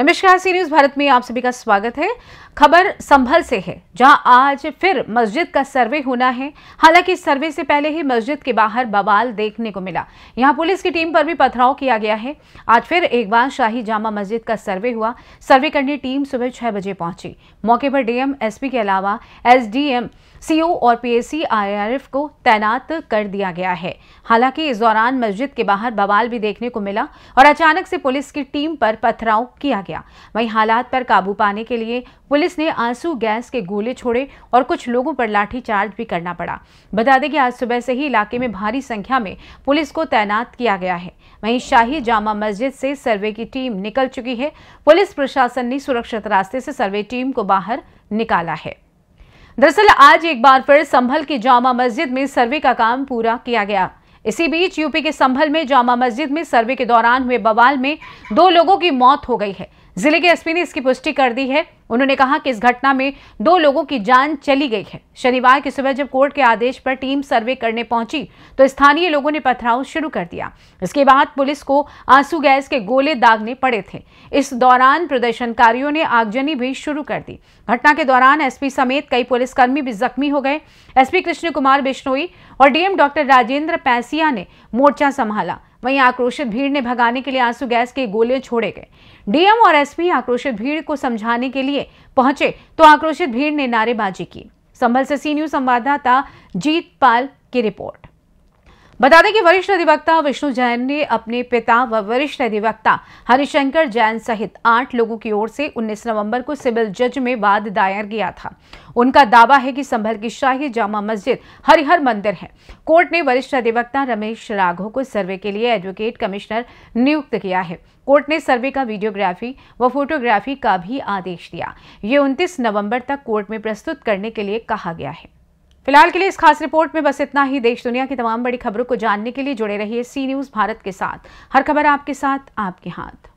नमस्कार सी न्यूज भारत में आप सभी का स्वागत है खबर संभल से है जहां आज फिर मस्जिद का सर्वे होना है हालांकि सर्वे से पहले ही मस्जिद के बाहर बवाल देखने को मिला यहां पुलिस की टीम पर भी पथराव किया गया है आज फिर एक बार शाही जामा मस्जिद का सर्वे हुआ सर्वे करने टीम सुबह छह बजे पहुंची मौके पर डीएम एसपी के अलावा एसडीएम सीओ और पीएसी आईआरएफ को तैनात कर दिया गया है हालांकि इस दौरान मस्जिद के बाहर बवाल भी देखने को मिला और अचानक से पुलिस की टीम पर पथराव किया गया वहीं हालात पर काबू पाने के लिए पुलिस ने आंसू गैस के गोले छोड़े और कुछ लोगों पर लाठीचार्ज भी करना पड़ा बता दें कि आज सुबह से ही इलाके में भारी संख्या में पुलिस को तैनात किया गया है वहीं शाही जामा मस्जिद से सर्वे की टीम निकल चुकी है पुलिस प्रशासन ने सुरक्षित रास्ते से सर्वे टीम को बाहर निकाला है दरअसल आज एक बार फिर संभल की जामा मस्जिद में सर्वे का काम पूरा किया गया इसी बीच यूपी के संभल में जामा मस्जिद में सर्वे के दौरान हुए बवाल में दो लोगों की मौत हो गई है जिले के एसपी ने इसकी पुष्टि कर दी है उन्होंने कहा कि इस घटना में दो लोगों की जान चली गई है शनिवार की सुबह जब कोर्ट के आदेश पर टीम सर्वे करने पहुंची तो स्थानीय लोगों ने पथराव शुरू कर दिया इसके बाद पुलिस को आंसू गैस के गोले दागने पड़े थे इस दौरान प्रदर्शनकारियों ने आगजनी भी शुरू कर दी घटना के दौरान एसपी समेत कई पुलिसकर्मी भी जख्मी हो गए एसपी कृष्ण कुमार बिश्नोई और डीएम डॉक्टर राजेंद्र पैसिया ने मोर्चा संभाला वहीं आक्रोशित भीड़ ने भगाने के लिए आंसू गैस के गोले छोड़े गए डीएम और एसपी आक्रोशित भीड़ को समझाने के लिए पहुंचे तो आक्रोशित भीड़ ने नारेबाजी की संभल से सी न्यूज संवाददाता जीत पाल की रिपोर्ट बता दें कि वरिष्ठ अधिवक्ता विष्णु जैन ने अपने पिता व वरिष्ठ अधिवक्ता हरिशंकर जैन सहित आठ लोगों की ओर से 19 नवंबर को सिविल जज में वाद दायर किया था उनका दावा है कि संभल की शाही जामा मस्जिद हरिहर मंदिर है कोर्ट ने वरिष्ठ अधिवक्ता रमेश राघो को सर्वे के लिए एडवोकेट कमिश्नर नियुक्त किया है कोर्ट ने सर्वे का वीडियोग्राफी व फोटोग्राफी का भी आदेश दिया ये उनतीस नवम्बर तक कोर्ट में प्रस्तुत करने के लिए कहा गया है फिलहाल के लिए इस खास रिपोर्ट में बस इतना ही देश दुनिया की तमाम बड़ी खबरों को जानने के लिए जुड़े रहिए सी न्यूज़ भारत के साथ हर खबर आपके साथ आपके हाथ